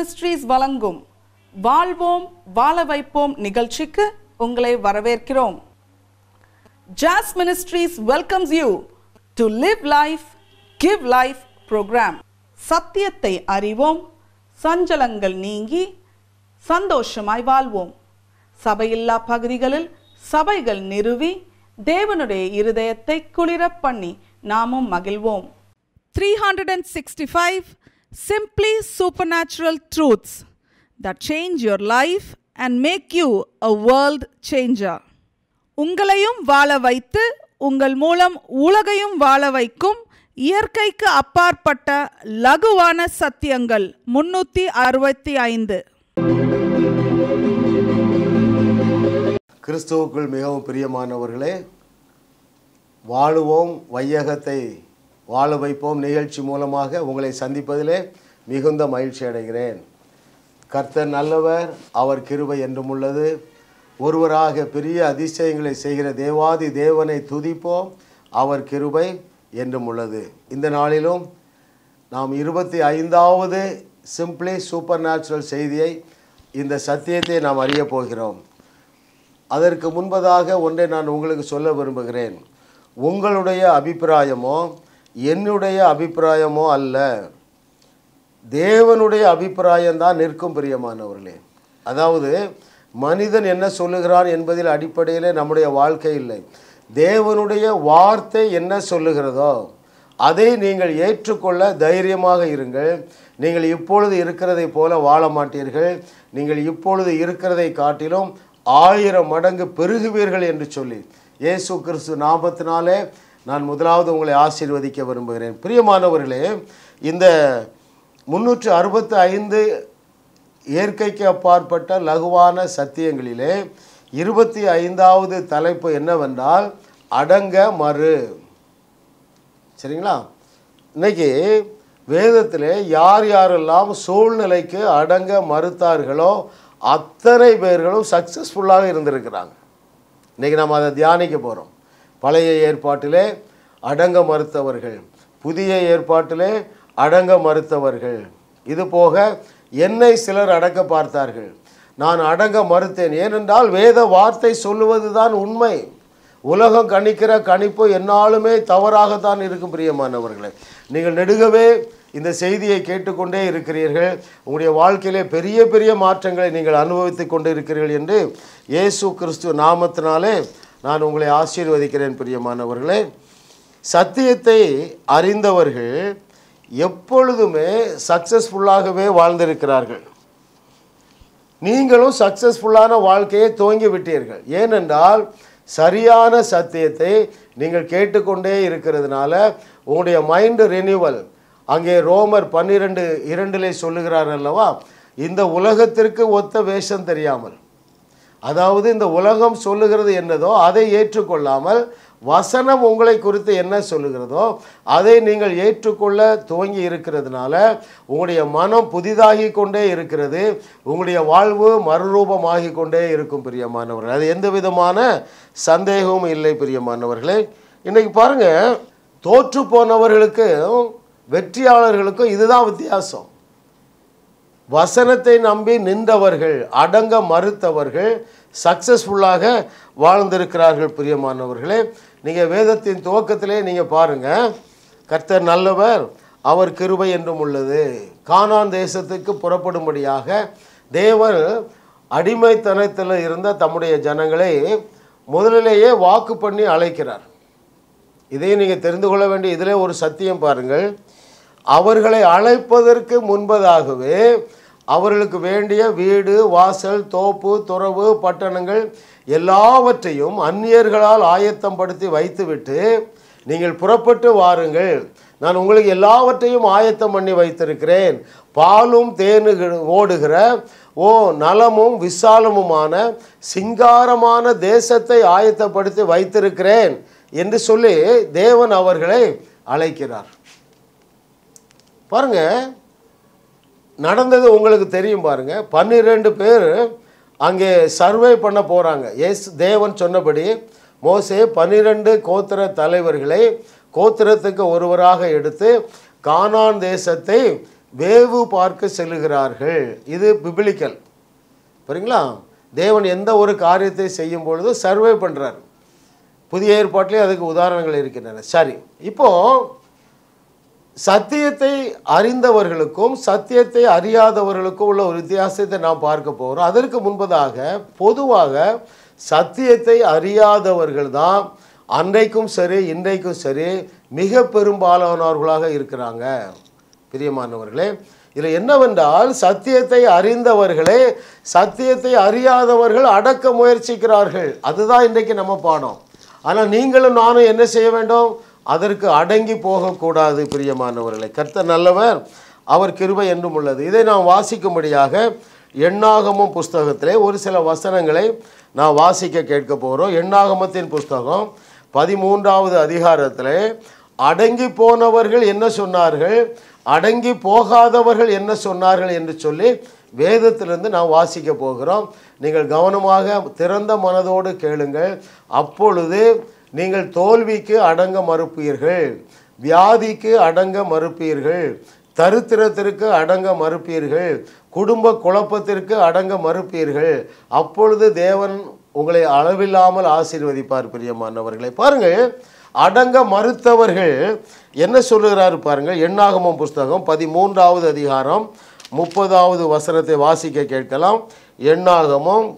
Ministries வழங்கும் வாழ்வோம் வாழ வைப்போம் நிகழ்ச்சிக்கு உங்களை வரவேற்கிறோம் ஜாஸ் ministries welcomes you to live life give life program சத்தியத்தை அறிவோம் சஞ்சலங்கள் நீங்கி சந்தோஷமாய் வாழ்வோம் சபையில்லா பகுதிகளில் சபைகள் நிறுவி தேவனுடைய இருதயத்தை குளிர பண்ணி நாமும் மகிழ்வோம் three hundred and sixty five super natural truths that change your life and make you a world changer உங்களையும் வாழ வைத்து உங்கள் மூலம் உலகையும் வாழ வைக்கும் இயற்கைக்கு அப்பாற்பட்ட லகுவான சத்தியங்கள் முன்னூற்றி அறுபத்தி ஐந்து கிறிஸ்துவுக்குள் மிகவும் பிரியமானவர்களே வாழுவோம் வையகத்தை வாழ வைப்போம் நிகழ்ச்சி மூலமாக உங்களை சந்திப்பதிலே மிகுந்த மகிழ்ச்சி அடைகிறேன் கர்த்தர் நல்லவர் அவர் கிருபை என்றும் உள்ளது ஒருவராக பெரிய அதிசயங்களை செய்கிற தேவாதி தேவனை துதிப்போம் அவர் கிருபை என்றும் உள்ளது இந்த நாளிலும் நாம் இருபத்தி ஐந்தாவது சிம்பிளி சூப்பர் நேச்சுரல் செய்தியை இந்த சத்தியத்தை நாம் அறியப் போகிறோம் அதற்கு முன்பதாக ஒன்றை நான் உங்களுக்கு சொல்ல விரும்புகிறேன் உங்களுடைய அபிப்பிராயமோ என்னுடைய அபிப்பிராயமோ அல்ல தேவனுடைய அபிப்பிராயம்தான் நிற்கும் பிரியமானவர்களே அதாவது மனிதன் என்ன சொல்லுகிறான் என்பதில் அடிப்படையில் நம்முடைய வாழ்க்கை இல்லை தேவனுடைய வார்த்தை என்ன சொல்லுகிறதோ அதை நீங்கள் ஏற்றுக்கொள்ள தைரியமாக இருங்கள் நீங்கள் இப்பொழுது இருக்கிறதை போல வாழ மாட்டீர்கள் நீங்கள் இப்பொழுது இருக்கிறதை காட்டிலும் ஆயிரம் மடங்கு பெருகுவீர்கள் என்று சொல்லி இயேசு கிறிஸ்து நாற்பத்தினாலே நான் முதலாவது உங்களை ஆசீர்வதிக்க விரும்புகிறேன் பிரியமானவர்களே இந்த முன்னூற்று அறுபத்து ஐந்து இயற்கைக்கு அப்பாற்பட்ட லகுவான சத்தியங்களிலே இருபத்தி ஐந்தாவது தலைப்பு என்னவென்றால் அடங்க மறு சரிங்களா இன்னைக்கு வேதத்தில் யார் யாரெல்லாம் சூழ்நிலைக்கு அடங்க மறுத்தார்களோ அத்தனை பேர்களும் சக்ஸஸ்ஃபுல்லாக இருந்திருக்கிறாங்க இன்றைக்கி நம்ம அதை தியானிக்க போகிறோம் பழைய ஏற்பாட்டிலே அடங்க மறுத்தவர்கள் புதிய ஏற்பாட்டிலே அடங்க மறுத்தவர்கள் இது போக என்னை சிலர் அடக்க பார்த்தார்கள் நான் அடங்க மறுத்தேன் ஏனென்றால் வேத வார்த்தை சொல்லுவது தான் உண்மை உலகம் கணிக்கிற கணிப்பு என்னாலுமே தவறாகத்தான் இருக்கும் பிரியமானவர்களே நீங்கள் நெடுகவே இந்த செய்தியை கேட்டுக்கொண்டே இருக்கிறீர்கள் உங்களுடைய வாழ்க்கையிலே பெரிய பெரிய மாற்றங்களை நீங்கள் அனுபவித்து கொண்டு இருக்கிறீர்கள் என்று இயேசு கிறிஸ்துவ நாமத்தினாலே நான் உங்களை ஆசீர்வதிக்கிறேன் பிரியமானவர்களே சத்தியத்தை அறிந்தவர்கள் எப்பொழுதுமே சக்ஸஸ்ஃபுல்லாகவே வாழ்ந்திருக்கிறார்கள் நீங்களும் சக்ஸஸ்ஃபுல்லான வாழ்க்கையை துவங்கி விட்டீர்கள் ஏனென்றால் சரியான சத்தியத்தை நீங்கள் கேட்டுக்கொண்டே இருக்கிறதுனால உங்களுடைய மைண்டு ரினியூவல் அங்கே ரோமர் பன்னிரெண்டு இரண்டிலே சொல்லுகிறார் அல்லவா இந்த உலகத்திற்கு ஒத்த வேஷம் தெரியாமல் அதாவது இந்த உலகம் சொல்லுகிறது என்னதோ அதை ஏற்றுக்கொள்ளாமல் வசனம் உங்களை குறித்து என்ன சொல்லுகிறதோ அதை நீங்கள் ஏற்றுக்கொள்ள துவங்கி இருக்கிறதுனால உங்களுடைய மனம் புதிதாகி கொண்டே இருக்கிறது உங்களுடைய வாழ்வு மறுரூபமாகி கொண்டே இருக்கும் பிரியமானவர்கள் அது எந்த விதமான சந்தேகமும் இல்லை பிரியமானவர்களே இன்றைக்கி பாருங்கள் தோற்று போனவர்களுக்கும் வெற்றியாளர்களுக்கும் இதுதான் வித்தியாசம் வசனத்தை நம்பி நின்றவர்கள் அடங்க மறுத்தவர்கள் சக்ஸஸ்ஃபுல்லாக வாழ்ந்திருக்கிறார்கள் பிரியமானவர்களே நீங்கள் வேதத்தின் துவக்கத்திலே நீங்கள் பாருங்கள் கர்த்தர் நல்லவர் அவர் கிருபை என்றும் உள்ளது கானான் தேசத்துக்கு புறப்படும்படியாக தேவர் அடிமைத்தனத்தில் இருந்த தம்முடைய ஜனங்களை முதலிலேயே வாக்கு பண்ணி அழைக்கிறார் இதையும் நீங்கள் தெரிந்து கொள்ள வேண்டிய இதிலே ஒரு சத்தியம் பாருங்கள் அவர்களை அழைப்பதற்கு முன்பதாகவே அவர்களுக்கு வேண்டிய வீடு வாசல் தோப்பு துறவு பட்டணங்கள் எல்லாவற்றையும் அந்நியர்களால் ஆயத்தம் படுத்தி வைத்துவிட்டு நீங்கள் புறப்பட்டு வாருங்கள் நான் உங்களுக்கு எல்லாவற்றையும் ஆயத்தம் பண்ணி வைத்திருக்கிறேன் பாலும் தேனு ஓடுகிற ஓ நலமும் விசாலமுமான சிங்காரமான தேசத்தை ஆயத்தப்படுத்தி வைத்திருக்கிறேன் என்று சொல்லி தேவன் அவர்களை அழைக்கிறார் பாருங்கள் நடந்தது உங்களுக்கு தெரியும் பாருங்கள் பன்னிரெண்டு பேர் அங்கே சர்வே பண்ண போகிறாங்க எஸ் தேவன் சொன்னபடி மோசே பன்னிரெண்டு கோத்திர தலைவர்களை கோத்திரத்துக்கு ஒருவராக எடுத்து கானான் தேசத்தை வேவு பார்க்க செல்லுகிறார்கள் இது பிபிளிக்கல் சரிங்களா தேவன் எந்த ஒரு காரியத்தை செய்யும் பொழுதும் சர்வே பண்ணுறார் புதிய ஏற்பாட்டிலே அதுக்கு உதாரணங்கள் இருக்கின்றன சரி இப்போது சத்தியத்தை அறிந்தவர்களுக்கும் சத்தியத்தை அறியாதவர்களுக்கும் உள்ள ஒரு வித்தியாசத்தை நாம் பார்க்க போகிறோம் அதற்கு முன்பதாக பொதுவாக சத்தியத்தை அறியாதவர்கள் தான் அன்றைக்கும் சரி இன்றைக்கும் சரி மிக பெரும்பாலானவர்களாக இருக்கிறாங்க பிரியமானவர்களே இதில் என்னவென்றால் சத்தியத்தை அறிந்தவர்களே சத்தியத்தை அறியாதவர்கள் அடக்க முயற்சிக்கிறார்கள் அதுதான் இன்றைக்கு நம்ம பாடம் ஆனால் நீங்களும் நானும் என்ன செய்ய வேண்டும் அதற்கு அடங்கி போகக்கூடாது பிரியமானவர்களை கர்த்த நல்லவர் அவர் கிருபை என்றும் உள்ளது இதை நாம் வாசிக்கும்படியாக எண்ணாகமும் புஸ்தகத்திலே ஒரு சில வசனங்களை நான் வாசிக்க கேட்க போகிறோம் எண்ணாகமத்தின் புஸ்தகம் பதிமூன்றாவது அதிகாரத்தில் அடங்கி போனவர்கள் என்ன சொன்னார்கள் அடங்கி போகாதவர்கள் என்ன சொன்னார்கள் என்று சொல்லி வேதத்திலிருந்து நாம் வாசிக்க போகிறோம் நீங்கள் கவனமாக திறந்த மனதோடு கேளுங்கள் அப்பொழுது நீங்கள் தோல்விக்கு அடங்க மறுப்பீர்கள் வியாதிக்கு அடங்க மறுப்பீர்கள் தருத்திரத்திற்கு அடங்க மறுப்பீர்கள் குடும்ப குழப்பத்திற்கு அடங்க மறுப்பீர்கள் அப்பொழுது தேவன் உங்களை அளவில்லாமல் ஆசீர்வதிப்பார் பிரியமானவர்களை பாருங்கள் அடங்க மறுத்தவர்கள் என்ன சொல்லுகிறார் பாருங்கள் எண்ணாகமம் புஸ்தகம் பதிமூன்றாவது அதிகாரம் முப்பதாவது வசனத்தை வாசிக்க கேட்கலாம் எண்ணாகமம்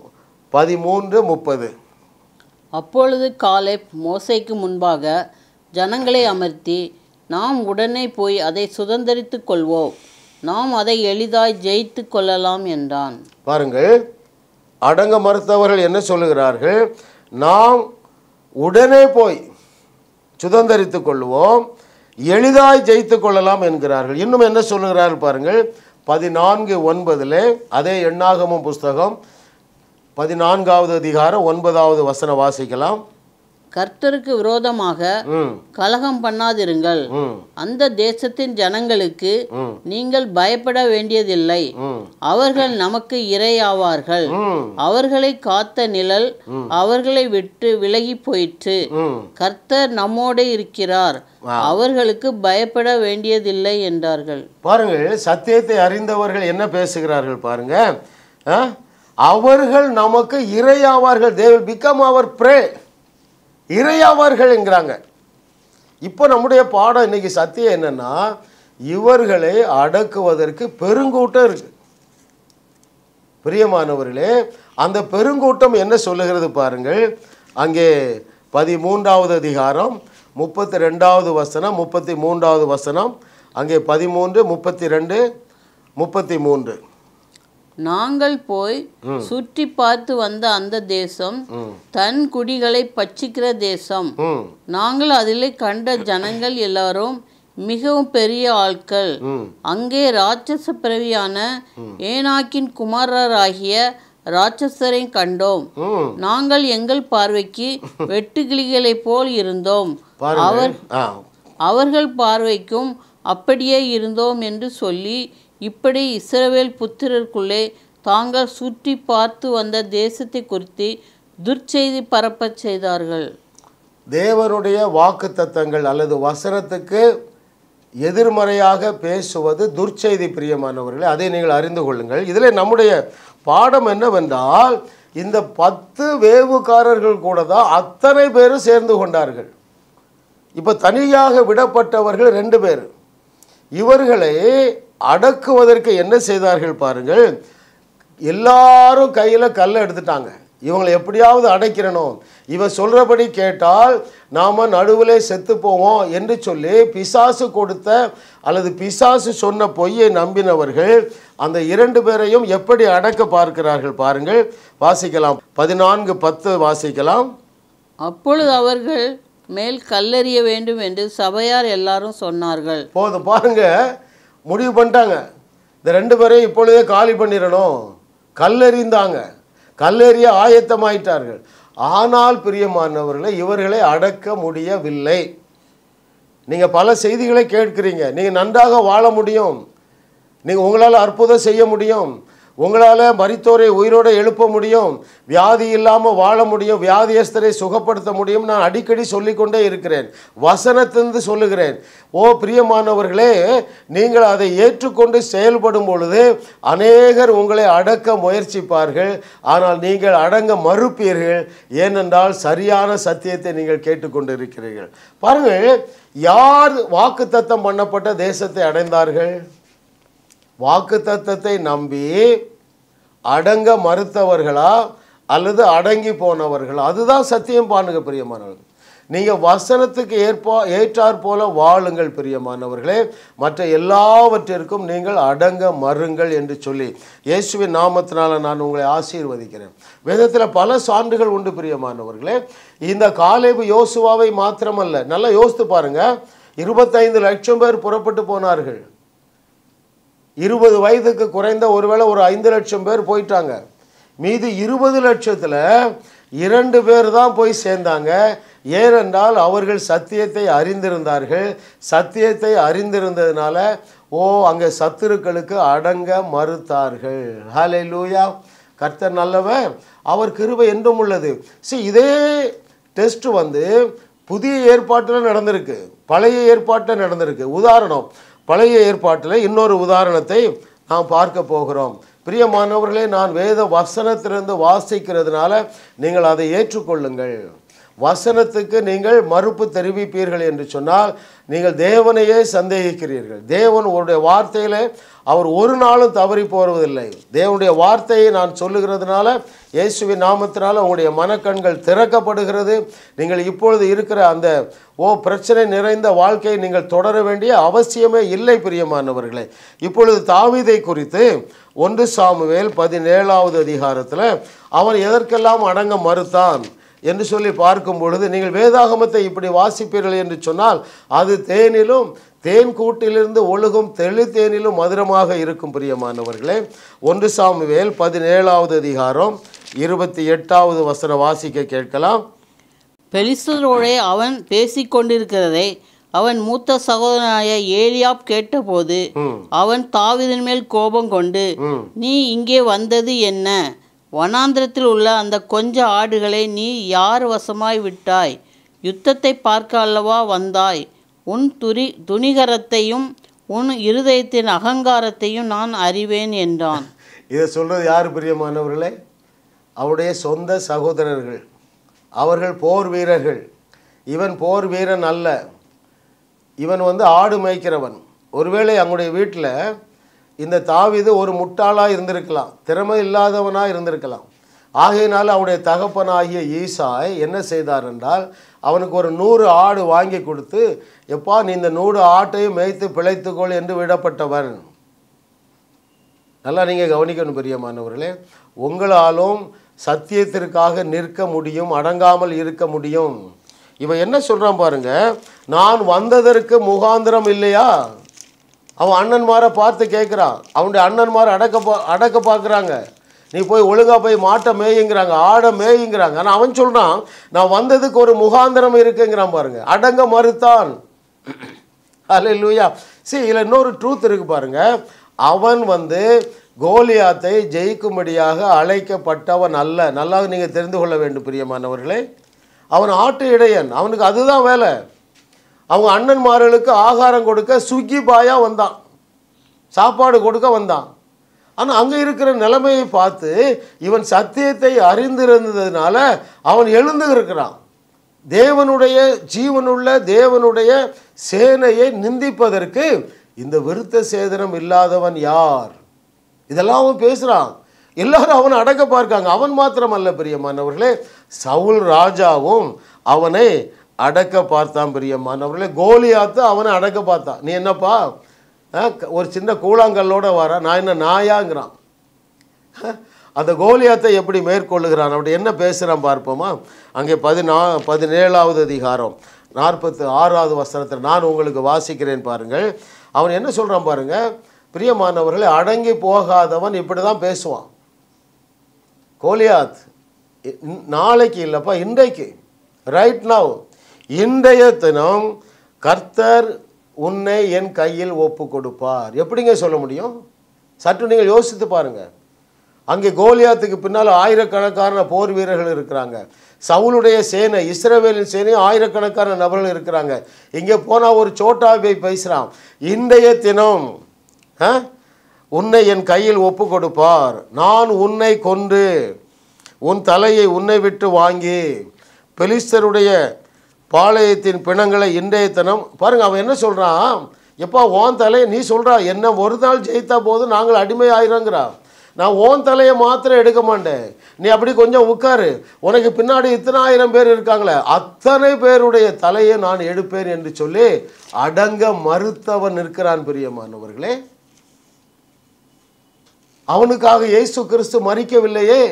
பதிமூன்று முப்பது அப்பொழுது காலேப் மோசைக்கு முன்பாக ஜனங்களை அமர்த்தி நாம் உடனே போய் அதை சுதந்திரித்து கொள்வோம் நாம் அதை எளிதாய் ஜெயித்து கொள்ளலாம் என்றான் பாருங்கள் அடங்க மறுத்தவர்கள் என்ன சொல்லுகிறார்கள் நாம் உடனே போய் சுதந்திரித்து கொள்வோம் எளிதாய் ஜெயித்து கொள்ளலாம் என்கிறார்கள் இன்னும் என்ன சொல்லுகிறார்கள் பாருங்கள் பதினான்கு ஒன்பதில் அதே எண்ணாகமும் புஸ்தகம் பதினான்காவது அதிகாரம் ஒன்பதாவது வசன வாசிக்கலாம் கர்த்தருக்கு விரோதமாக கலகம் பண்ணாதிருங்கள் அந்த தேசத்தின் ஜனங்களுக்கு நீங்கள் பயப்பட வேண்டியதில்லை அவர்கள் நமக்கு இரையாவார்கள் அவர்களை காத்த நிழல் அவர்களை விட்டு விலகி போயிற்று கர்த்தர் நம்மோடு இருக்கிறார் அவர்களுக்கு பயப்பட வேண்டியதில்லை என்றார்கள் பாருங்கள் சத்தியத்தை அறிந்தவர்கள் என்ன பேசுகிறார்கள் பாருங்க அவர்கள் நமக்கு இரையாவார்கள் they will become our prey இரையாவார்கள் என்கிறாங்க இப்போ நம்முடைய பாடம் இன்னைக்கு சத்தியம் என்னென்னா இவர்களை அடக்குவதற்கு பெருங்கூட்டம் இருக்குது பிரியமானவர்களே அந்த பெருங்கூட்டம் என்ன சொல்லுகிறது பாருங்கள் அங்கே பதிமூன்றாவது அதிகாரம் முப்பத்தி ரெண்டாவது வசனம் முப்பத்தி மூன்றாவது வசனம் அங்கே பதிமூன்று முப்பத்தி ரெண்டு முப்பத்தி மூன்று நாங்கள் போய் சுற்றி பார்த்து வந்த அந்த தேசம் தன் குடிகளை பச்சிக்கிற தேசம் நாங்கள் அதில் கண்ட ஜனங்கள் எல்லாரும் மிகவும் பெரிய ஆட்கள் அங்கே ராட்சச பிறவியான ஏனாக்கின் குமாரராகிய ராட்சசரை கண்டோம் நாங்கள் எங்கள் பார்வைக்கு வெட்டுக்கிளிகளைப் போல் இருந்தோம் அவர் அவர்கள் பார்வைக்கும் அப்படியே இருந்தோம் என்று சொல்லி இப்படி இஸ்ரவேல் புத்திரருக்குள்ளே தாங்கள் சுற்றி பார்த்து வந்த தேசத்தை குறித்து துர்ச்செய்தி பரப்பச் செய்தார்கள் தேவருடைய வாக்கு தத்தங்கள் அல்லது வசனத்துக்கு எதிர்மறையாக பேசுவது துர்ச்செய்தி பிரியமானவர்களே அதை நீங்கள் அறிந்து கொள்ளுங்கள் இதில் நம்முடைய பாடம் என்னவென்றால் இந்த பத்து வேவுக்காரர்கள் கூட தான் அத்தனை பேரும் சேர்ந்து கொண்டார்கள் இப்போ தனியாக விடப்பட்டவர்கள் ரெண்டு பேர் இவர்களை அடக்குவதற்கு என்ன செய்தார்கள் பாருங்கள் எல்லாரும் கையில் கல்லை எடுத்துட்டாங்க இவங்களை எப்படியாவது அடைக்கிறணும் இவர் சொல்கிறபடி கேட்டால் நாம் நடுவில் செத்து போவோம் என்று சொல்லி பிசாசு கொடுத்த அல்லது பிசாசு சொன்ன பொய்யை நம்பினவர்கள் அந்த இரண்டு பேரையும் எப்படி அடக்க பார்க்கிறார்கள் பாருங்கள் வாசிக்கலாம் பதினான்கு பத்து வாசிக்கலாம் அப்பொழுது அவர்கள் மேல் கல்லறிய வேண்டும் என்று சபையார் எல்லாரும் சொன்னார்கள் போதும் பாருங்க முடிவு பண்ணிட்டாங்க இந்த ரெண்டு பேரையும் இப்பொழுதே காலி பண்ணிடணும் கல்லறிந்தாங்க கல்லறிய ஆயத்தமாயிட்டார்கள் ஆனால் பிரியமானவர்களை இவர்களை அடக்க முடியவில்லை நீங்கள் பல செய்திகளை கேட்கிறீங்க நீங்கள் நன்றாக வாழ முடியும் நீங்கள் உங்களால் அற்புதம் செய்ய முடியும் உங்களால் மறித்தோரை உயிரோடு எழுப்ப முடியும் வியாதி இல்லாமல் வாழ முடியும் வியாதியஸ்தரை சுகப்படுத்த முடியும் நான் அடிக்கடி சொல்லிக்கொண்டே இருக்கிறேன் வசனத்திலிருந்து சொல்லுகிறேன் ஓ பிரியமானவர்களே நீங்கள் அதை ஏற்றுக்கொண்டு செயல்படும் பொழுது அநேகர் உங்களை அடக்க முயற்சிப்பார்கள் ஆனால் நீங்கள் அடங்க மறுப்பீர்கள் ஏனென்றால் சரியான சத்தியத்தை நீங்கள் கேட்டுக்கொண்டு இருக்கிறீர்கள் பாருங்கள் யார் வாக்கு தத்தம் பண்ணப்பட்ட தேசத்தை அடைந்தார்கள் வாக்கு தத்தத்தை நம்பி அடங்க மறுத்தவர்களா அல்லது அடங்கி போனவர்களா அதுதான் சத்தியம் பாருங்க பிரியமானவர்கள் நீங்கள் வசனத்துக்கு ஏற்பா ஏற்றாற் போல வாழுங்கள் பிரியமானவர்களே மற்ற எல்லாவற்றிற்கும் நீங்கள் அடங்க மறுங்கள் என்று சொல்லி இயேசுவின் நாமத்தினால் நான் உங்களை ஆசீர்வதிக்கிறேன் வேதத்தில் பல சான்றுகள் உண்டு பிரியமானவர்களே இந்த காலேபு யோசுவாவை மாத்திரமல்ல நல்லா யோசித்து பாருங்கள் இருபத்தைந்து லட்சம் பேர் புறப்பட்டு போனார்கள் இருபது வயதுக்கு குறைந்த ஒருவேளை ஒரு ஐந்து லட்சம் பேர் போயிட்டாங்க மீது இருபது லட்சத்தில் இரண்டு பேர் தான் போய் சேர்ந்தாங்க ஏனென்றால் அவர்கள் சத்தியத்தை அறிந்திருந்தார்கள் சத்தியத்தை அறிந்திருந்ததுனால ஓ அங்கே சத்துருக்களுக்கு அடங்க மறுத்தார்கள் ஹாலே லூயா கர்த்தர் நல்லவன் அவர் கிருபை என்றும் உள்ளது சி இதே டெஸ்ட் வந்து புதிய ஏற்பாட்டில் நடந்திருக்கு பழைய ஏற்பாட்டில் நடந்திருக்கு உதாரணம் பழைய ஏற்பாட்டில் இன்னொரு உதாரணத்தை நாம் பார்க்க போகிறோம் பிரியமானவர்களே நான் வேத வசனத்திலிருந்து வாசிக்கிறதுனால நீங்கள் அதை ஏற்றுக்கொள்ளுங்கள் வசனத்துக்கு நீங்கள் மறுப்பு தெரிவிப்பீர்கள் என்று சொன்னால் நீங்கள் தேவனையே சந்தேகிக்கிறீர்கள் தேவன் உங்களுடைய வார்த்தையில் அவர் ஒரு நாளும் தவறி போவதில்லை தேவனுடைய வார்த்தையை நான் சொல்லுகிறதுனால இயேசுவின் நாமத்தினால் உங்களுடைய மனக்கண்கள் திறக்கப்படுகிறது நீங்கள் இப்பொழுது இருக்கிற அந்த ஓ பிரச்சனை நிறைந்த வாழ்க்கையை நீங்கள் தொடர வேண்டிய அவசியமே இல்லை பிரியமானவர்களே இப்பொழுது தாவிதை குறித்து ஒன்று சாமுவேல் பதினேழாவது அதிகாரத்தில் அவன் எதற்கெல்லாம் அடங்க மறுத்தான் என்று சொல்லி பார்க்கும் பொழுது நீங்கள் வேதாகமத்தை இப்படி வாசிப்பீர்கள் என்று சொன்னால் அது தேனிலும் தேன் கூட்டிலிருந்து ஒழுகும் தெளி தேனிலும் மதுரமாக இருக்கும் பிரியமானவர்களே ஒன்று வேல் பதினேழாவது அதிகாரம் இருபத்தி எட்டாவது வசனம் வாசிக்க கேட்கலாம் பெலிஸ்தரோடே அவன் பேசி கொண்டிருக்கிறதை அவன் மூத்த சகோதரனாய ஏலியாப் கேட்டபோது அவன் தாவிதன் மேல் கோபம் கொண்டு நீ இங்கே வந்தது என்ன வனாந்திரத்தில் உள்ள அந்த கொஞ்ச ஆடுகளை நீ யார் வசமாய் விட்டாய் யுத்தத்தை பார்க்க அல்லவா வந்தாய் உன் துரி துணிகரத்தையும் உன் இருதயத்தின் அகங்காரத்தையும் நான் அறிவேன் என்றான் இதை சொல்கிறது யார் பிரியமானவர்களே அவருடைய சொந்த சகோதரர்கள் அவர்கள் போர் வீரர்கள் இவன் போர் வீரன் அல்ல இவன் வந்து ஆடு மேய்க்கிறவன் ஒருவேளை அவங்களுடைய வீட்டில் இந்த தாவிது ஒரு முட்டாளாக இருந்திருக்கலாம் திறமை இல்லாதவனாக இருந்திருக்கலாம் ஆகையினால் அவனுடைய தகப்பனாகிய ஈசாய் என்ன செய்தார் என்றால் அவனுக்கு ஒரு நூறு ஆடு வாங்கி கொடுத்து எப்பா நீ இந்த நூறு ஆட்டையும் மேய்த்து பிழைத்துக்கொள் என்று விடப்பட்டவன் நல்லா நீங்கள் கவனிக்கணும் பெரியமானவர்களே உங்களாலும் சத்தியத்திற்காக நிற்க முடியும் அடங்காமல் இருக்க முடியும் இவன் என்ன சொல்கிறான் பாருங்க நான் வந்ததற்கு முகாந்திரம் இல்லையா அவன் அண்ணன்மாரை பார்த்து கேட்குறான் அவனுடைய அண்ணன்மாரை அடக்க பா அடக்க பார்க்குறாங்க நீ போய் ஒழுங்காக போய் மாட்டை மேயுங்கிறாங்க ஆடை மேயுங்கிறாங்க ஆனால் அவன் சொல்கிறான் நான் வந்ததுக்கு ஒரு முகாந்திரம் இருக்குங்கிறான் பாருங்கள் அடங்க மறுத்தான் அல்ல இல்லையா சரி இதில் இன்னொரு ட்ரூத் இருக்குது பாருங்கள் அவன் வந்து கோலியாத்தை ஜெயிக்கும்படியாக அழைக்கப்பட்டவன் அல்ல நல்லா நீங்கள் தெரிந்து கொள்ள வேண்டும் பிரியமானவர்களே அவன் ஆட்டு இடையன் அவனுக்கு அதுதான் வேலை அவங்க அண்ணன்மார்களுக்கு ஆகாரம் கொடுக்க சுக்கி பாயாக வந்தான் சாப்பாடு கொடுக்க வந்தான் ஆனால் அங்கே இருக்கிற நிலைமையை பார்த்து இவன் சத்தியத்தை அறிந்திருந்ததுனால அவன் எழுந்து இருக்கிறான் தேவனுடைய ஜீவனுள்ள தேவனுடைய சேனையை நிந்திப்பதற்கு இந்த விருத்த சேதனம் இல்லாதவன் யார் இதெல்லாம் அவன் பேசுகிறான் எல்லாரும் அவனை அடக்க பார்க்காங்க அவன் மாத்திரம் அல்ல பிரியமானவர்களே சவுல் ராஜாவும் அவனை அடக்க பார்த்தான் பிரியம்மான் அவர்களே கோலியாத்து அவனை அடக்க பார்த்தான் நீ என்னப்பா ஒரு சின்ன கூழாங்கல்லோட வர நான் என்ன நாயாங்கிறான் அந்த கோலியாத்தை எப்படி மேற்கொள்ளுகிறான் அப்படி என்ன பேசுகிறான் பார்ப்போமா அங்கே பதினா பதினேழாவது அதிகாரம் நாற்பத்து ஆறாவது வசனத்தில் நான் உங்களுக்கு வாசிக்கிறேன் பாருங்கள் அவன் என்ன சொல்கிறான் பாருங்கள் பிரியமானவர்களை அடங்கி போகாதவன் இப்படி தான் பேசுவான் கோலியாத் நாளைக்கு இல்லைப்பா இன்றைக்கு ரைட் நவ் இன்றைய தினம் கர்த்தர் உன்னை என் கையில் ஒப்பு கொடுப்பார் எப்படிங்க சொல்ல முடியும் சற்று நீங்கள் யோசித்து பாருங்கள் அங்கே கோலியாத்துக்கு பின்னால் ஆயிரக்கணக்கான போர் வீரர்கள் இருக்கிறாங்க சவுளுடைய சேனை இஸ்ரேவேலின் சேனை ஆயிரக்கணக்கான நபர்கள் இருக்கிறாங்க இங்கே போனால் ஒரு சோட்டா போய் பேசுகிறான் இன்றைய தினம் உன்னை என் கையில் ஒப்பு கொடுப்பார் நான் உன்னை கொண்டு உன் தலையை உன்னை விட்டு வாங்கி பெலிஸ்தருடைய பாளையத்தின் பிணங்களை இன்றைய தினம் பாருங்கள் அவன் என்ன சொல்கிறான் எப்பா ஓன் தலையை நீ சொல்கிறா என்ன ஒரு நாள் ஜெயித்தா போதும் நாங்கள் அடிமை ஆயிரங்கிறா நான் ஓன் தலையை மாத்திரம் எடுக்க மாட்டேன் நீ அப்படி கொஞ்சம் உட்காரு உனக்கு பின்னாடி இத்தனை ஆயிரம் பேர் இருக்காங்களே அத்தனை பேருடைய தலையை நான் எடுப்பேன் என்று சொல்லி அடங்க மறுத்தவன் இருக்கிறான் பிரியமானவர்களே அவனுக்காக இயேசு கிறிஸ்து மறிக்கவில்லையே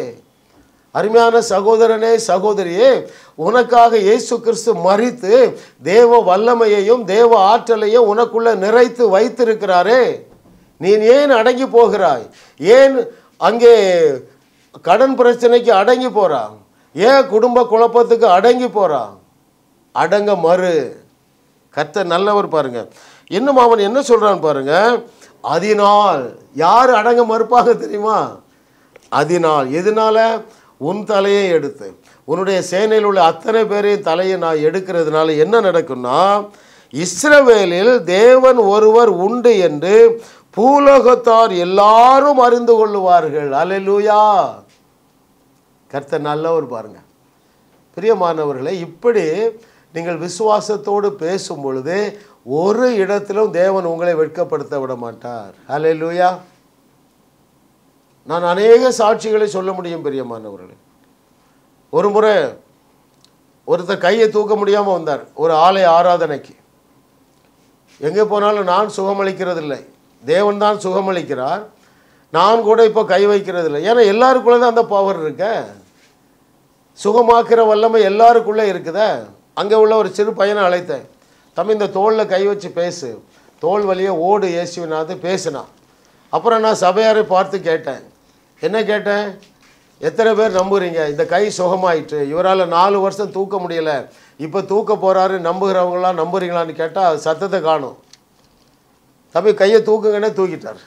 அருமையான சகோதரனே சகோதரியே உனக்காக இயேசு கிறிஸ்து மறித்து தேவ வல்லமையையும் தேவ ஆற்றலையும் உனக்குள்ள நிறைத்து வைத்திருக்கிறாரே நீ ஏன் அடங்கி போகிறாய் ஏன் அங்கே கடன் பிரச்சனைக்கு அடங்கி போகிறான் ஏன் குடும்ப குழப்பத்துக்கு அடங்கி போகிறான் அடங்க மறு கத்த நல்லவர் பாருங்க இன்னும் அவன் என்ன சொல்கிறான் பாருங்க அதனால் யார் அடங்க மறுப்பாக தெரியுமா அதனால் எதனால உன் தலையை எடுத்து உன்னுடைய சேனையில் உள்ள அத்தனை பேரையும் தலையை நான் எடுக்கிறதுனால என்ன நடக்கும்னா இஸ்ரவேலில் தேவன் ஒருவர் உண்டு என்று பூலோகத்தார் எல்லாரும் அறிந்து கொள்ளுவார்கள் அலலூயா கர்த்தர் நல்லவர் பாருங்க பிரியமானவர்களை இப்படி நீங்கள் விசுவாசத்தோடு பேசும் பொழுது ஒரு இடத்திலும் தேவன் உங்களை வெட்கப்படுத்த விட மாட்டார் அலலூயா நான் அநேக சாட்சிகளை சொல்ல முடியும் பெரியமானவர்களே ஒரு முறை ஒருத்தர் கையை தூக்க முடியாமல் வந்தார் ஒரு ஆலை ஆராதனைக்கு எங்கே போனாலும் நான் சுகமளிக்கிறதில்லை தேவன் தான் சுகமளிக்கிறார் நான் கூட இப்போ கை வைக்கிறதில்லை ஏன்னா எல்லாருக்குள்ளே தான் அந்த பவர் இருக்க சுகமாக்குற வல்லமை எல்லாருக்குள்ளே இருக்குத அங்கே உள்ள ஒரு சிறு பையனை அழைத்தேன் தம்பி இந்த தோளில் கை வச்சு பேசு தோல் வழியே ஓடு ஏசுவினாது பேசுனான் அப்புறம் நான் சபையாரை பார்த்து கேட்டேன் என்ன கேட்டேன் எத்தனை பேர் நம்புகிறீங்க இந்த கை சுகமாயிட்டு இவரால் நாலு வருஷம் தூக்க முடியலை இப்போ தூக்க போகிறாரு நம்புகிறவங்களாம் நம்புகிறீங்களான்னு கேட்டால் அது சத்தத்தை காணும் தம்பி கையை தூக்குங்கன்னே தூக்கிட்டார்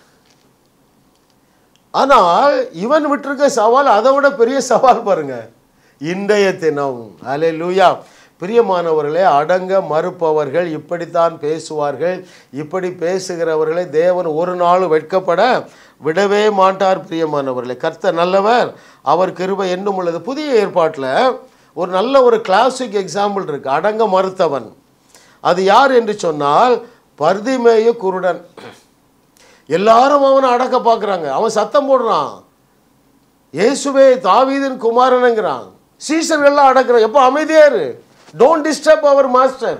ஆனால் இவன் விட்டுருக்க சவால் அதை விட பெரிய சவால் பாருங்கள் இன்றைய தினம் அலே லூயா பிரியமானவர்களே அடங்க மறுப்பவர்கள் இப்படித்தான் பேசுவார்கள் இப்படி பேசுகிறவர்களை தேவன் ஒரு நாள் வெட்கப்பட விடவே மாட்டார் பிரியமானவர்களே கர்த்த நல்லவர் அவர் கிருபை என்னும் உள்ளது புதிய ஏற்பாட்டில் ஒரு நல்ல ஒரு கிளாசிக் எக்ஸாம்பிள் இருக்குது அடங்க மறுத்தவன் அது யார் என்று சொன்னால் பர்திமேய குருடன் எல்லாரும் அவனை அடக்க பார்க்குறாங்க அவன் சத்தம் போடுறான் இயேசுவே தாவீதின் குமாரனுங்கிறான் சீசர்கள்லாம் அடக்கிறான் எப்போ அமைதியாரு டோன்ட் டிஸ்டர்ப் அவர் மாஸ்டர்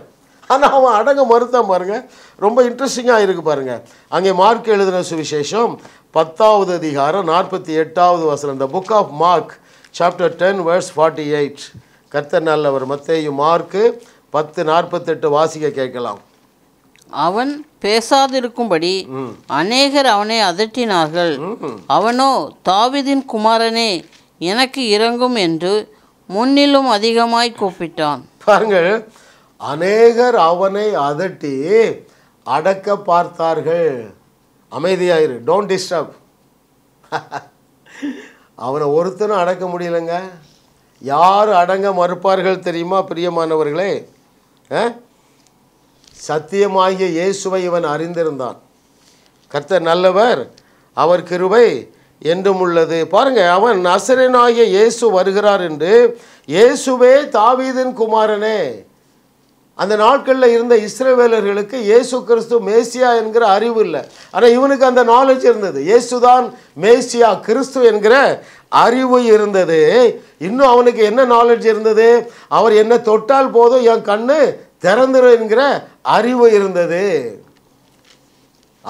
ஆனால் அவன் அடங்க மறுத்தான் பாருங்கள் ரொம்ப இன்ட்ரெஸ்டிங்காக இருக்குது பாருங்கள் அங்கே மார்க் எழுதின சுவிசேஷம் பத்தாவது அதிகாரம் நாற்பத்தி எட்டாவது வசனம் இந்த book of Mark chapter ten verse forty eight கர்த்தர் நல்லவர் மத்தேயும் மார்க்கு பத்து நாற்பத்தெட்டு வாசிக்க கேட்கலாம் அவன் பேசாதிருக்கும்படி அநேகர் அவனை அதட்டினார்கள் அவனோ தாவிதின் குமாரனே எனக்கு இறங்கும் என்று முன்னிலும் அதிகமாய் கூப்பிட்டான் பாருங்கள் அநேகர் அவனை அதட்டி அடக்க பார்த்தார்கள் அமைதியாயிரு டோன்ட் டிஸ்டர்ப் அவனை ஒருத்தனும் அடக்க முடியலைங்க யார் அடங்க மறுப்பார்கள் தெரியுமா பிரியமானவர்களே சத்தியமாகிய இயேசுவை இவன் அறிந்திருந்தான் கர்த்தர் நல்லவர் அவர் கிருபை என்றும் உள்ளது பாருங்கள் அவன் நசரனாகிய இயேசு வருகிறார் என்று இயேசுவே தாவீதின் குமாரனே அந்த நாட்களில் இருந்த இஸ்ரேவேலர்களுக்கு இயேசு கிறிஸ்து மேசியா என்கிற அறிவு இல்லை ஆனால் இவனுக்கு அந்த நாலேஜ் இருந்தது இயேசுதான் மேசியா கிறிஸ்து என்கிற அறிவு இருந்தது இன்னும் அவனுக்கு என்ன நாலேஜ் இருந்தது அவர் என்ன தொட்டால் போதும் என் கண்ணு திறந்துடும் என்கிற அறிவு இருந்தது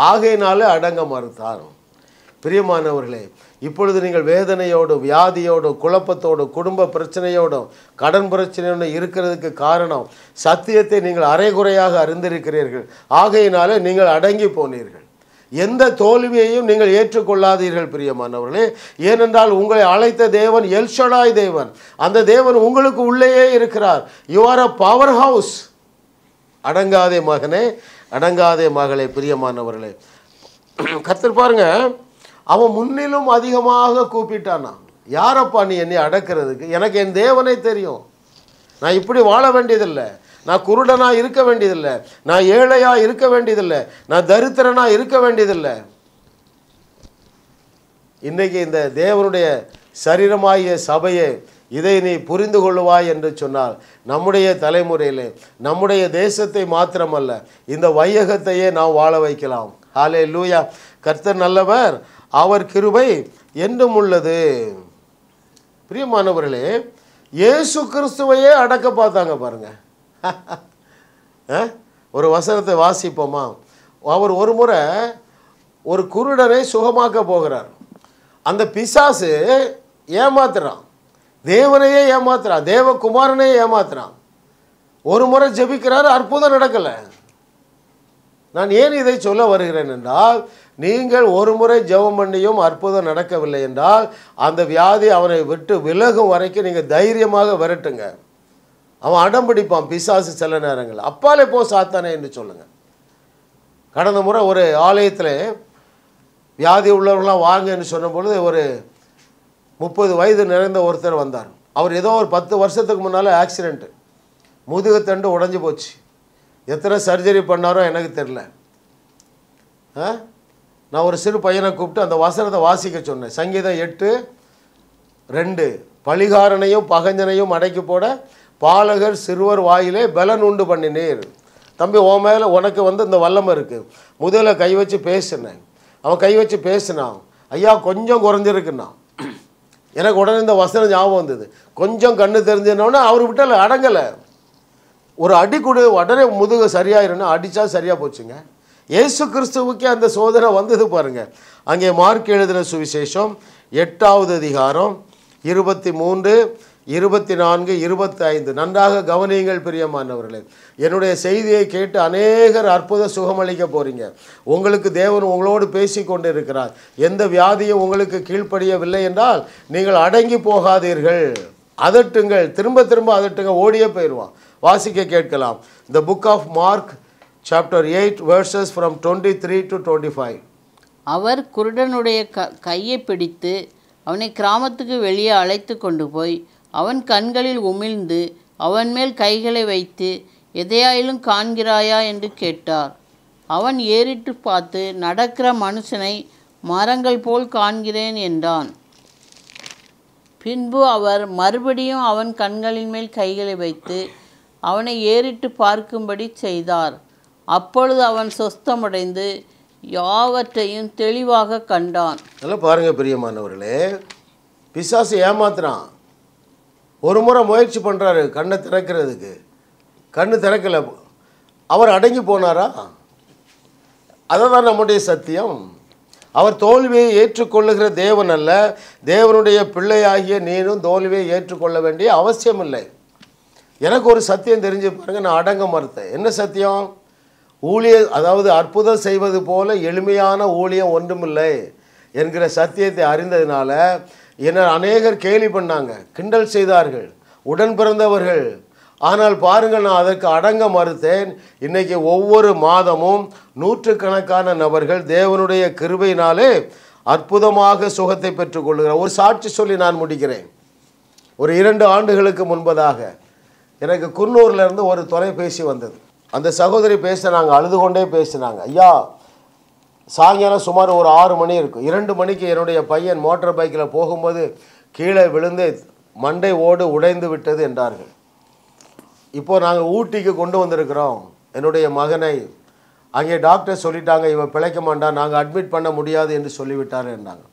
ஆகையினாலே அடங்க மறுத்தாரும் பிரியமானவர்களே இப்பொழுது நீங்கள் வேதனையோடு வியாதியோடு குழப்பத்தோடு குடும்ப பிரச்சனையோடும் கடன் பிரச்சனையோடு இருக்கிறதுக்கு காரணம் சத்தியத்தை நீங்கள் அரைகுறையாக அறிந்திருக்கிறீர்கள் ஆகையினால நீங்கள் அடங்கி போனீர்கள் எந்த தோல்வியையும் நீங்கள் ஏற்றுக்கொள்ளாதீர்கள் பிரியமானவர்களே ஏனென்றால் உங்களை அழைத்த தேவன் எல்ஷடாய் தேவன் அந்த தேவன் உங்களுக்கு உள்ளேயே இருக்கிறார் you are a power house அடங்காதே மகனே அடங்காதே மகளே பிரியமானவர்களே கத்திருப்பாருங்க அவன் முன்னிலும் அதிகமாக கூப்பிட்டானா யாரப்பா நீ என்னை அடக்கிறதுக்கு எனக்கு என் தேவனை தெரியும் நான் இப்படி வாழ வேண்டியதில்லை நான் குருடனாக இருக்க வேண்டியதில்லை நான் ஏழையாக இருக்க வேண்டியதில்லை நான் தரித்திரனாக இருக்க வேண்டியதில்லை இன்றைக்கி இந்த தேவனுடைய சரீரமாகிய சபையை இதை நீ புரிந்து கொள்ளுவாய் என்று சொன்னால் நம்முடைய தலைமுறையிலே நம்முடைய தேசத்தை மாத்திரமல்ல இந்த வையகத்தையே நாம் வாழ வைக்கலாம் ஹாலே லூயா கர்த்தர் நல்லவர் அவர் கிருபை என்றும் உள்ளது பிரியமானவர்களே இயேசு கிறிஸ்துவையே அடக்க பார்த்தாங்க பாருங்கள் ஒரு வசனத்தை வாசிப்போமா அவர் ஒரு முறை ஒரு குருடனை சுகமாக்க போகிறார் அந்த பிசாசு ஏமாத்துறான் தேவனையே ஏமாத்துறான் குமாரனையே ஏமாத்துறான் ஒரு முறை ஜெபிக்கிறார் அற்புதம் நடக்கலை நான் ஏன் இதை சொல்ல வருகிறேன் என்றால் நீங்கள் ஒரு முறை ஜெபம் பண்ணியும் அற்புதம் நடக்கவில்லை என்றால் அந்த வியாதி அவனை விட்டு விலகும் வரைக்கும் நீங்கள் தைரியமாக விரட்டுங்க அவன் அடம் பிடிப்பான் பிசாசு சில நேரங்கள் அப்பாலே போ சாத்தானே என்று சொல்லுங்கள் கடந்த முறை ஒரு ஆலயத்தில் வியாதி உள்ளவர்களாம் வாங்கன்னு சொன்னபொழுது ஒரு முப்பது வயது நிறைந்த ஒருத்தர் வந்தார் அவர் ஏதோ ஒரு பத்து வருஷத்துக்கு முன்னால் ஆக்சிடெண்ட்டு தண்டு உடஞ்சி போச்சு எத்தனை சர்ஜரி பண்ணாரோ எனக்கு தெரில நான் ஒரு சிறு பையனை கூப்பிட்டு அந்த வசனத்தை வாசிக்க சொன்னேன் சங்கீதம் எட்டு ரெண்டு பலிகாரனையும் பகஞ்சனையும் அடைக்கி போட பாலகர் சிறுவர் வாயிலே பலன் உண்டு பண்ணினீர் தம்பி ஓ மேலே உனக்கு வந்து இந்த வல்லமை இருக்குது முதல்ல கை வச்சு பேசினேன் அவன் கை வச்சு பேசினான் ஐயா கொஞ்சம் குறைஞ்சிருக்குண்ணா எனக்கு உடனே இந்த வசனம் ஞாபகம் வந்தது கொஞ்சம் கண்ணு தெரிஞ்சினோடனே அவர் விட்டால் அடங்கலை ஒரு அடி கொடு உடனே முதுகு சரியாயிருன்னா அடித்தா சரியாக போச்சுங்க ஏசு கிறிஸ்துவுக்கே அந்த சோதனை வந்தது பாருங்கள் அங்கே மார்க் எழுதின சுவிசேஷம் எட்டாவது அதிகாரம் இருபத்தி மூன்று இருபத்தி நான்கு இருபத்தைந்து நன்றாக கவனியுங்கள் பிரியமானவர்களே என்னுடைய செய்தியை கேட்டு அநேகர் அற்புத சுகமளிக்க போகிறீங்க உங்களுக்கு தேவன் உங்களோடு பேசி கொண்டு இருக்கிறார் எந்த வியாதியும் உங்களுக்கு கீழ்ப்படியவில்லை என்றால் நீங்கள் அடங்கி போகாதீர்கள் அதட்டுங்கள் திரும்ப திரும்ப அதட்டுங்க ஓடியே போயிடுவான் வாசிக்க கேட்கலாம் the book of Mark chapter eight verses from twenty three to twenty five அவர் குருடனுடைய க கையை பிடித்து அவனை கிராமத்துக்கு வெளியே அழைத்து கொண்டு போய் அவன் கண்களில் உமிழ்ந்து அவன் மேல் கைகளை வைத்து எதையாயிலும் காண்கிறாயா என்று கேட்டார் அவன் ஏறிட்டு பார்த்து நடக்கிற மனுஷனை மரங்கள் போல் காண்கிறேன் என்றான் பின்பு அவர் மறுபடியும் அவன் கண்களின் மேல் கைகளை வைத்து அவனை ஏறிட்டு பார்க்கும்படி செய்தார் அப்பொழுது அவன் சொஸ்தமடைந்து யாவற்றையும் தெளிவாக கண்டான் நல்லா பாருங்க பிரியமானவர்களே பிசாசு ஏமாத்துறான் ஒரு முறை முயற்சி பண்ணுறாரு கண்ணை திறக்கிறதுக்கு கண்ணு திறக்கலை அவர் அடங்கி போனாரா அதை தான் நம்முடைய சத்தியம் அவர் தோல்வியை ஏற்றுக்கொள்ளுகிற தேவன் அல்ல தேவனுடைய பிள்ளையாகிய நீனும் தோல்வியை ஏற்றுக்கொள்ள வேண்டிய அவசியம் இல்லை எனக்கு ஒரு சத்தியம் தெரிஞ்சு பாருங்கள் நான் அடங்க மறுத்தேன் என்ன சத்தியம் ஊழிய அதாவது அற்புதம் செய்வது போல எளிமையான ஊழியம் ஒன்றுமில்லை என்கிற சத்தியத்தை அறிந்ததினால என்ன அநேகர் கேலி பண்ணாங்க கிண்டல் செய்தார்கள் உடன் பிறந்தவர்கள் ஆனால் பாருங்கள் நான் அதற்கு அடங்க மறுத்தேன் இன்றைக்கி ஒவ்வொரு மாதமும் நூற்றுக்கணக்கான நபர்கள் தேவனுடைய கிருபையினாலே அற்புதமாக சுகத்தை பெற்றுக்கொள்கிறார் ஒரு சாட்சி சொல்லி நான் முடிக்கிறேன் ஒரு இரண்டு ஆண்டுகளுக்கு முன்பதாக எனக்கு குன்னூர்லேருந்து ஒரு தொலைபேசி வந்தது அந்த சகோதரி பேசினாங்க அழுது கொண்டே பேசினாங்க ஐயா சாயங்காலம் சுமார் ஒரு ஆறு மணி இருக்கும் இரண்டு மணிக்கு என்னுடைய பையன் மோட்டார் பைக்கில் போகும்போது கீழே விழுந்து மண்டை ஓடு உடைந்து விட்டது என்றார்கள் இப்போது நாங்கள் ஊட்டிக்கு கொண்டு வந்திருக்கிறோம் என்னுடைய மகனை அங்கே டாக்டர் சொல்லிட்டாங்க இவன் பிழைக்க மாட்டான் நாங்கள் அட்மிட் பண்ண முடியாது என்று சொல்லிவிட்டார் என்றாங்க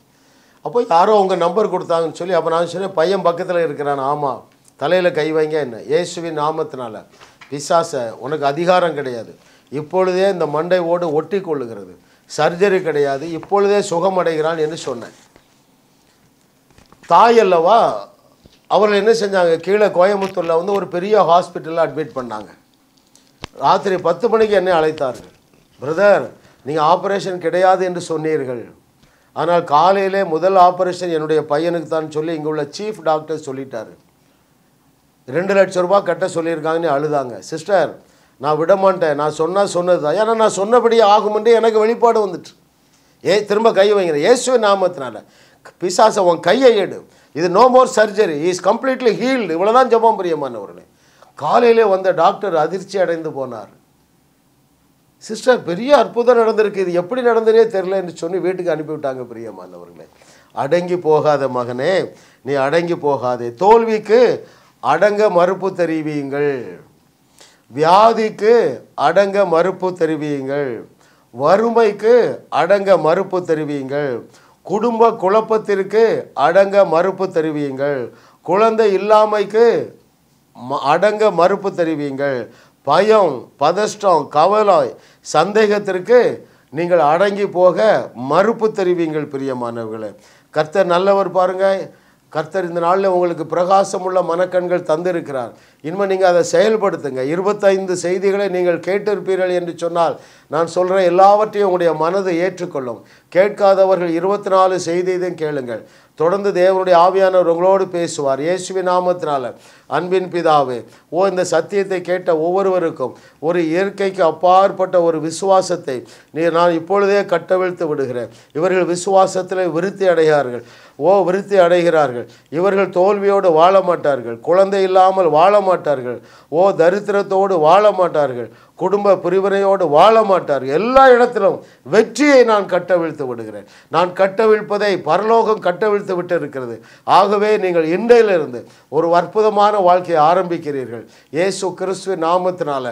அப்போ யாரோ உங்கள் நம்பர் கொடுத்தாங்கன்னு சொல்லி அப்போ நான் சொன்னேன் பையன் பக்கத்தில் இருக்கிறான் ஆமாம் தலையில் கை வைங்க என்ன இயேசுவின் நாமத்தினால பிசாசை உனக்கு அதிகாரம் கிடையாது இப்பொழுதே இந்த மண்டை ஓடு ஒட்டி கொள்ளுகிறது சர்ஜரி கிடையாது இப்பொழுதே சுகமடைகிறான் என்று சொன்னேன் தாய் அல்லவா அவர்கள் என்ன செஞ்சாங்க கீழே கோயம்புத்தூரில் வந்து ஒரு பெரிய ஹாஸ்பிட்டலில் அட்மிட் பண்ணாங்க ராத்திரி பத்து மணிக்கு என்னை அழைத்தார்கள் பிரதர் நீங்கள் ஆப்ரேஷன் கிடையாது என்று சொன்னீர்கள் ஆனால் காலையிலே முதல் ஆப்ரேஷன் என்னுடைய பையனுக்கு தான் சொல்லி இங்கே உள்ள சீஃப் டாக்டர் சொல்லிட்டாரு ரெண்டு லட்ச ரூபா கட்ட சொல்லியிருக்காங்கன்னு அழுதாங்க சிஸ்டர் நான் விட மாட்டேன் நான் சொன்னால் சொன்னது தான் ஏன்னா நான் சொன்னபடியே ஆகுமென்று எனக்கு வெளிப்பாடு வந்துட்டு ஏ திரும்ப கை வைங்கிறேன் இயேசுவ நாமத்தினால பிசாசை உன் கையை எடு இது no more surgery is completely healed இவ்வளோ தான் ஜபம் பிரியமானவர்களே காலையிலே வந்த டாக்டர் அதிர்ச்சி அடைந்து போனார் சிஸ்டர் பெரிய அற்புதம் நடந்திருக்கு இது எப்படி நடந்ததே என்று சொல்லி வீட்டுக்கு அனுப்பிவிட்டாங்க பிரியமானவர்களே அடங்கி போகாத மகனே நீ அடங்கி போகாதே தோல்விக்கு அடங்க மறுப்பு தெரிவியுங்கள் வியாதிக்கு அடங்க மறுப்பு தெரிவியுங்கள் வறுமைக்கு அடங்க மறுப்பு தெரிவியுங்கள் குடும்ப குழப்பத்திற்கு அடங்க மறுப்பு தெரிவியுங்கள் குழந்தை இல்லாமைக்கு அடங்க மறுப்பு தெரிவியுங்கள் பயம் பதஷ்டம் கவலை சந்தேகத்திற்கு நீங்கள் அடங்கி போக மறுப்பு தெரிவிங்கள் பிரியமானவர்களை கர்த்தர் நல்லவர் பாருங்கள் கர்த்தர் இந்த நாளில் உங்களுக்கு பிரகாசமுள்ள மனக்கண்கள் தந்திருக்கிறார் இனிமேல் நீங்கள் அதை செயல்படுத்துங்க இருபத்தைந்து செய்திகளை நீங்கள் கேட்டிருப்பீர்கள் என்று சொன்னால் நான் சொல்கிற எல்லாவற்றையும் உங்களுடைய மனது ஏற்றுக்கொள்ளும் கேட்காதவர்கள் இருபத்தி நாலு செய்தியும் கேளுங்கள் தொடர்ந்து தேவனுடைய ஆவியானவர் உங்களோடு பேசுவார் இயேசுவி நாமத்தினால அன்பின் பிதாவே ஓ இந்த சத்தியத்தை கேட்ட ஒவ்வொருவருக்கும் ஒரு இயற்கைக்கு அப்பாற்பட்ட ஒரு விசுவாசத்தை நீ நான் இப்பொழுதே கட்டவிழ்த்து விடுகிறேன் இவர்கள் விசுவாசத்தில் விருத்தி அடைகிறார்கள் ஓ விருத்தி அடைகிறார்கள் இவர்கள் தோல்வியோடு வாழ மாட்டார்கள் குழந்தை இல்லாமல் வாழ மாட்டார்கள் ஓ தரித்திரத்தோடு வாழ மாட்டார்கள் குடும்ப பிரிவினையோடு வாழ மாட்டார்கள் எல்லா இடத்திலும் வெற்றியை நான் கட்டவிழ்த்து விடுகிறேன் நான் கட்டவிழ்ப்பதை பரலோகம் கட்டவிழ்த்து விட்டு இருக்கிறது ஆகவே நீங்கள் இன்றையிலிருந்து ஒரு அற்புதமான வாழ்க்கையை ஆரம்பிக்கிறீர்கள் ஏசு கிறிஸ்துவ நாமத்தினால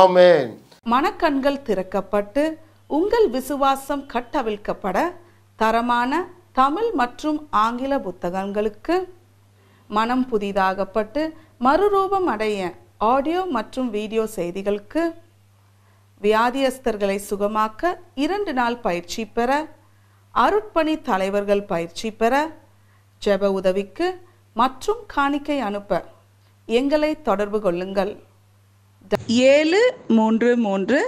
ஆமேன் மனக்கண்கள் திறக்கப்பட்டு உங்கள் விசுவாசம் கட்டவிழ்க்கப்பட தரமான தமிழ் மற்றும் ஆங்கில புத்தகங்களுக்கு மனம் புதிதாகப்பட்டு மறுரூபம் அடைய ஆடியோ மற்றும் வீடியோ செய்திகளுக்கு வியாதியஸ்தர்களை சுகமாக்க இரண்டு நாள் பயிற்சி பெற அருட்பணி தலைவர்கள் பயிற்சி பெற ஜெப உதவிக்கு மற்றும் காணிக்கை அனுப்ப எங்களை தொடர்பு கொள்ளுங்கள் ஏழு மூன்று மூன்று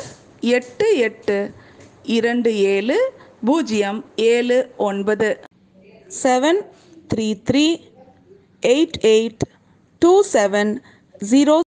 எட்டு எட்டு இரண்டு ஏழு பூஜ்ஜியம் ஏழு ஒன்பது seven three three Eight eight two seven zero.